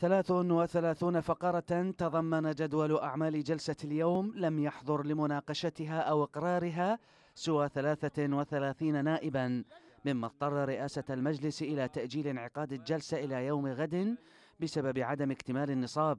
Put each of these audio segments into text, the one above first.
33 فقرة تضمن جدول أعمال جلسة اليوم لم يحضر لمناقشتها أو إقرارها سوى 33 نائبا مما اضطر رئاسة المجلس إلى تأجيل انعقاد الجلسة إلى يوم غد بسبب عدم اكتمال النصاب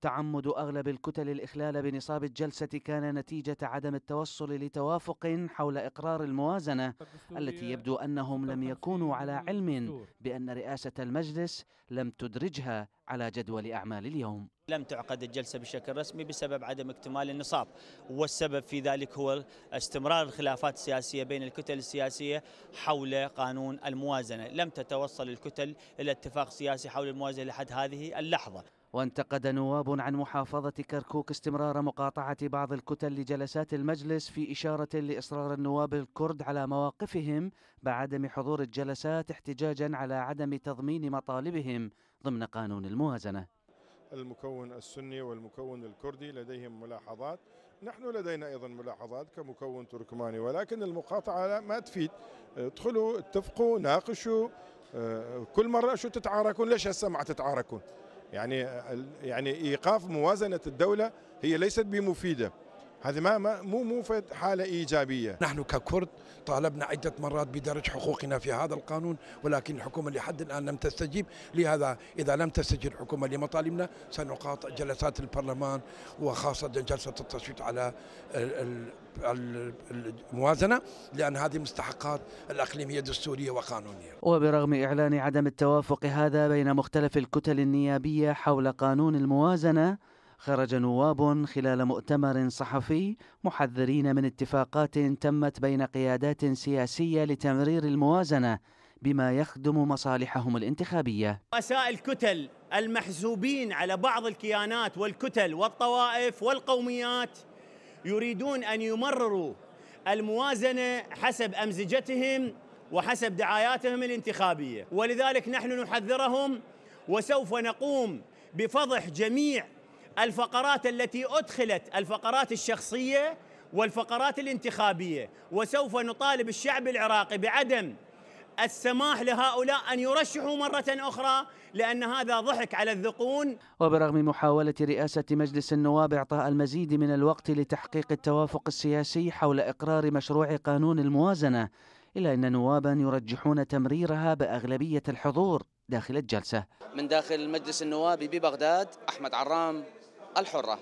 تعمد اغلب الكتل الاخلال بنصاب الجلسه كان نتيجه عدم التوصل لتوافق حول اقرار الموازنه التي يبدو انهم لم يكونوا على علم بان رئاسه المجلس لم تدرجها على جدول اعمال اليوم لم تعقد الجلسة بشكل رسمي بسبب عدم اكتمال النصاب والسبب في ذلك هو استمرار الخلافات السياسية بين الكتل السياسية حول قانون الموازنة لم تتوصل الكتل إلى اتفاق سياسي حول الموازنة لحد هذه اللحظة وانتقد نواب عن محافظة كركوك استمرار مقاطعة بعض الكتل لجلسات المجلس في إشارة لإصرار النواب الكرد على مواقفهم بعدم حضور الجلسات احتجاجا على عدم تضمين مطالبهم ضمن قانون الموازنة المكون السني والمكون الكردي لديهم ملاحظات نحن لدينا أيضا ملاحظات كمكون تركماني ولكن المقاطعة ما تفيد ادخلوا اتفقوا ناقشوا آه، كل مرة شو تتعاركون ليش هسه ما تتعاركون يعني يعني ايقاف موازنه الدوله هي ليست بمفيده هذه ما ما مو مو حالة إيجابية نحن ككرد طالبنا عدة مرات بدرج حقوقنا في هذا القانون ولكن الحكومة لحد الآن لم تستجيب لهذا إذا لم تستجيب الحكومة لمطالبنا سنقاطع جلسات البرلمان وخاصة جلسة التصويت على الموازنة لأن هذه مستحقات الأقليمية دستورية وقانونية وبرغم إعلان عدم التوافق هذا بين مختلف الكتل النيابية حول قانون الموازنة خرج نواب خلال مؤتمر صحفي محذرين من اتفاقات تمت بين قيادات سياسية لتمرير الموازنة بما يخدم مصالحهم الانتخابية رؤساء الكتل المحسوبين على بعض الكيانات والكتل والطوائف والقوميات يريدون أن يمرروا الموازنة حسب أمزجتهم وحسب دعاياتهم الانتخابية ولذلك نحن نحذرهم وسوف نقوم بفضح جميع الفقرات التي أدخلت الفقرات الشخصية والفقرات الانتخابية وسوف نطالب الشعب العراقي بعدم السماح لهؤلاء أن يرشحوا مرة أخرى لأن هذا ضحك على الذقون وبرغم محاولة رئاسة مجلس النواب إعطاء المزيد من الوقت لتحقيق التوافق السياسي حول إقرار مشروع قانون الموازنة إلا أن نوابا يرجحون تمريرها بأغلبية الحضور داخل الجلسة من داخل مجلس النواب ببغداد أحمد عرام الحرة